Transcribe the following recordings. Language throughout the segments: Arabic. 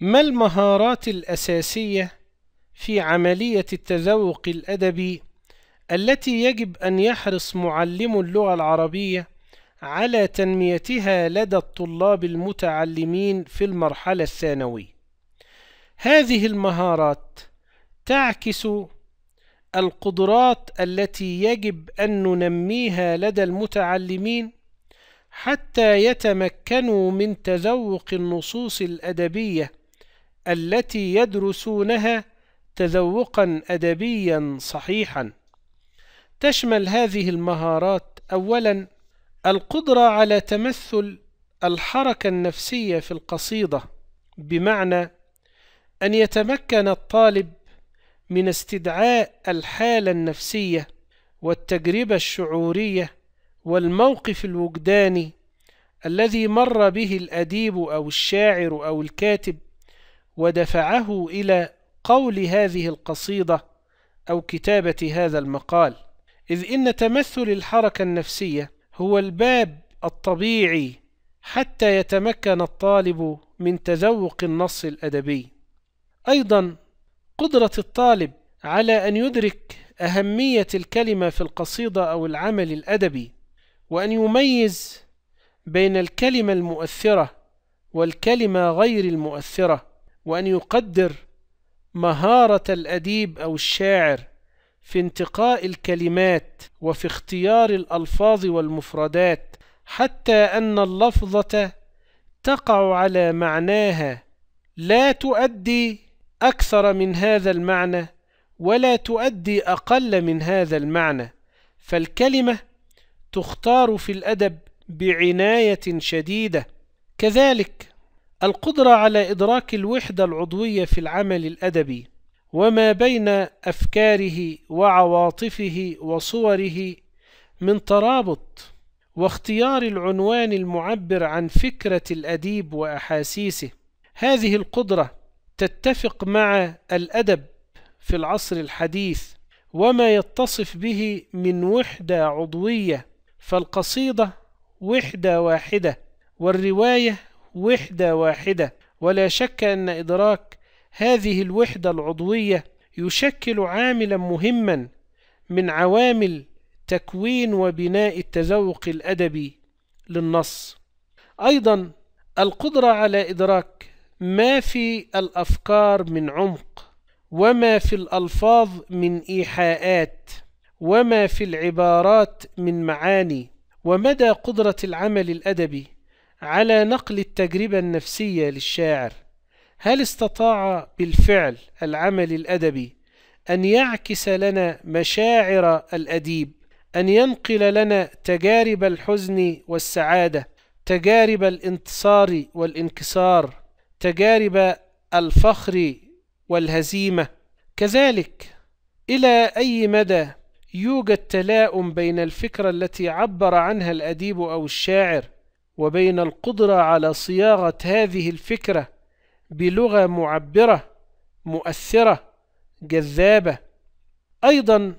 ما المهارات الأساسية في عملية التذوق الأدبي التي يجب أن يحرص معلم اللغة العربية على تنميتها لدى الطلاب المتعلمين في المرحلة الثانوية؟ هذه المهارات تعكس القدرات التي يجب أن ننميها لدى المتعلمين حتى يتمكنوا من تذوق النصوص الأدبية التي يدرسونها تذوقا أدبيا صحيحا تشمل هذه المهارات أولا القدرة على تمثل الحركة النفسية في القصيدة بمعنى أن يتمكن الطالب من استدعاء الحالة النفسية والتجربة الشعورية والموقف الوجداني الذي مر به الأديب أو الشاعر أو الكاتب ودفعه إلى قول هذه القصيدة أو كتابة هذا المقال إذ إن تمثل الحركة النفسية هو الباب الطبيعي حتى يتمكن الطالب من تذوق النص الأدبي أيضا قدرة الطالب على أن يدرك أهمية الكلمة في القصيدة أو العمل الأدبي وأن يميز بين الكلمة المؤثرة والكلمة غير المؤثرة وأن يقدر مهارة الأديب أو الشاعر في انتقاء الكلمات وفي اختيار الألفاظ والمفردات حتى أن اللفظة تقع على معناها لا تؤدي أكثر من هذا المعنى ولا تؤدي أقل من هذا المعنى فالكلمة تختار في الأدب بعناية شديدة كذلك القدرة على إدراك الوحدة العضوية في العمل الأدبي وما بين أفكاره وعواطفه وصوره من ترابط واختيار العنوان المعبر عن فكرة الأديب وأحاسيسه هذه القدرة تتفق مع الأدب في العصر الحديث وما يتصف به من وحدة عضوية فالقصيدة وحدة واحدة والرواية وحدة واحدة ولا شك أن إدراك هذه الوحدة العضوية يشكل عاملا مهما من عوامل تكوين وبناء التذوق الأدبي للنص أيضا القدرة على إدراك ما في الأفكار من عمق وما في الألفاظ من إيحاءات وما في العبارات من معاني ومدى قدرة العمل الأدبي على نقل التجربة النفسية للشاعر هل استطاع بالفعل العمل الأدبي أن يعكس لنا مشاعر الأديب أن ينقل لنا تجارب الحزن والسعادة تجارب الانتصار والانكسار تجارب الفخر والهزيمة كذلك إلى أي مدى يوجد تلاؤم بين الفكرة التي عبر عنها الأديب أو الشاعر وبين القدرة على صياغة هذه الفكرة بلغة معبرة مؤثرة جذابة أيضا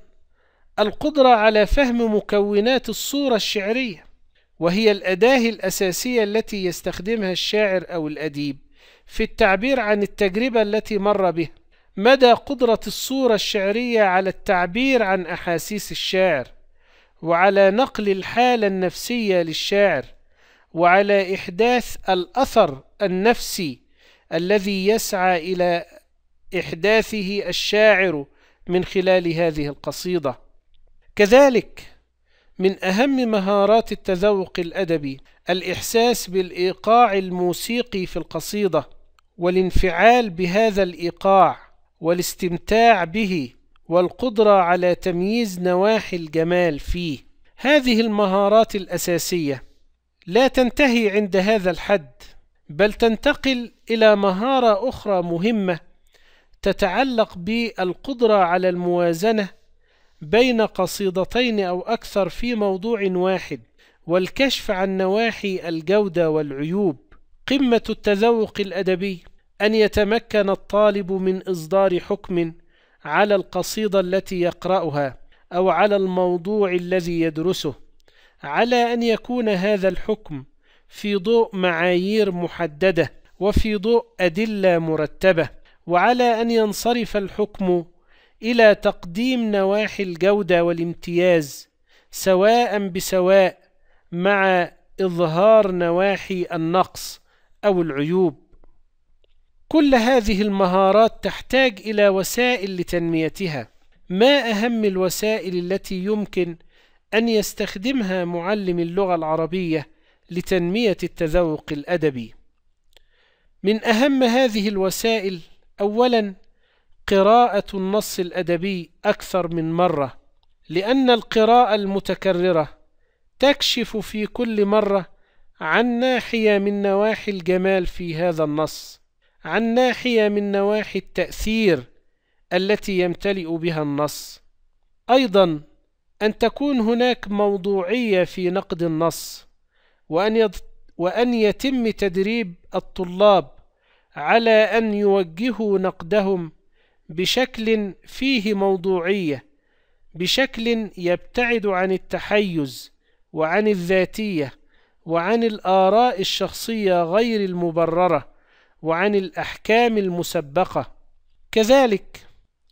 القدرة على فهم مكونات الصورة الشعرية وهي الأداة الأساسية التي يستخدمها الشاعر أو الأديب في التعبير عن التجربة التي مر بها مدى قدرة الصورة الشعرية على التعبير عن أحاسيس الشاعر وعلى نقل الحالة النفسية للشاعر وعلى إحداث الأثر النفسي الذي يسعى إلى إحداثه الشاعر من خلال هذه القصيدة كذلك من أهم مهارات التذوق الأدبي الإحساس بالإيقاع الموسيقي في القصيدة والانفعال بهذا الإيقاع والاستمتاع به والقدرة على تمييز نواحي الجمال فيه هذه المهارات الأساسية لا تنتهي عند هذا الحد بل تنتقل إلى مهارة أخرى مهمة تتعلق بالقدرة على الموازنة بين قصيدتين أو أكثر في موضوع واحد والكشف عن نواحي الجودة والعيوب قمة التذوق الأدبي أن يتمكن الطالب من إصدار حكم على القصيدة التي يقرأها أو على الموضوع الذي يدرسه على أن يكون هذا الحكم في ضوء معايير محددة وفي ضوء أدلة مرتبة وعلى أن ينصرف الحكم إلى تقديم نواحي الجودة والامتياز سواء بسواء مع إظهار نواحي النقص أو العيوب كل هذه المهارات تحتاج إلى وسائل لتنميتها ما أهم الوسائل التي يمكن أن يستخدمها معلم اللغة العربية لتنمية التذوق الأدبي من أهم هذه الوسائل أولا قراءة النص الأدبي أكثر من مرة لأن القراءة المتكررة تكشف في كل مرة عن ناحية من نواحي الجمال في هذا النص عن ناحية من نواحي التأثير التي يمتلئ بها النص أيضا أن تكون هناك موضوعية في نقد النص وأن, وأن يتم تدريب الطلاب على أن يوجهوا نقدهم بشكل فيه موضوعية بشكل يبتعد عن التحيز وعن الذاتية وعن الآراء الشخصية غير المبررة وعن الأحكام المسبقة كذلك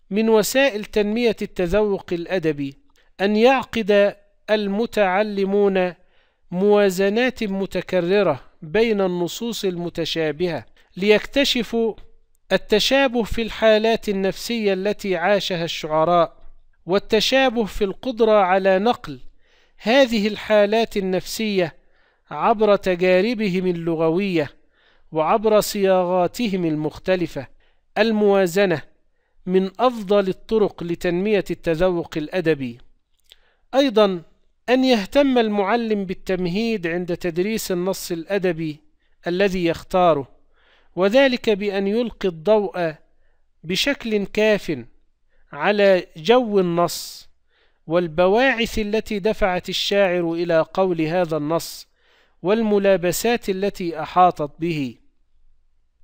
من وسائل تنمية التذوق الأدبي أن يعقد المتعلمون موازنات متكررة بين النصوص المتشابهة ليكتشفوا التشابه في الحالات النفسية التي عاشها الشعراء والتشابه في القدرة على نقل هذه الحالات النفسية عبر تجاربهم اللغوية وعبر صياغاتهم المختلفة الموازنة من أفضل الطرق لتنمية التذوق الأدبي أيضا أن يهتم المعلم بالتمهيد عند تدريس النص الأدبي الذي يختاره وذلك بأن يلقي الضوء بشكل كاف على جو النص والبواعث التي دفعت الشاعر إلى قول هذا النص والملابسات التي أحاطت به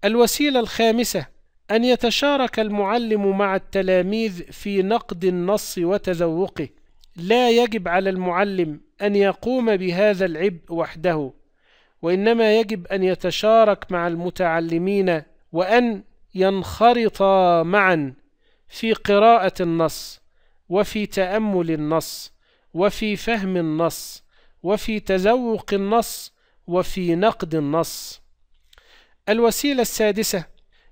الوسيلة الخامسة أن يتشارك المعلم مع التلاميذ في نقد النص وتذوقه لا يجب على المعلم أن يقوم بهذا العبء وحده وإنما يجب أن يتشارك مع المتعلمين وأن ينخرطا معا في قراءة النص وفي تأمل النص وفي فهم النص وفي تذوق النص وفي نقد النص الوسيلة السادسة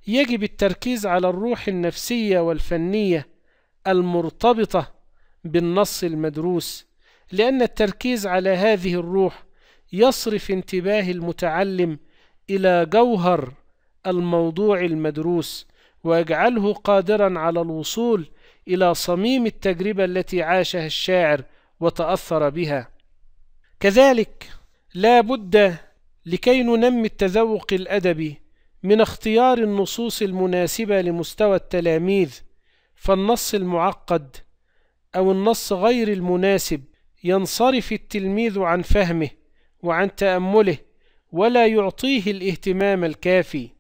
يجب التركيز على الروح النفسية والفنية المرتبطة بالنص المدروس لأن التركيز على هذه الروح يصرف انتباه المتعلم إلى جوهر الموضوع المدروس ويجعله قادرا على الوصول إلى صميم التجربة التي عاشها الشاعر وتأثر بها كذلك لا بد لكي ننمي التذوق الأدبي من اختيار النصوص المناسبة لمستوى التلاميذ فالنص المعقد أو النص غير المناسب ينصرف التلميذ عن فهمه وعن تأمله ولا يعطيه الاهتمام الكافي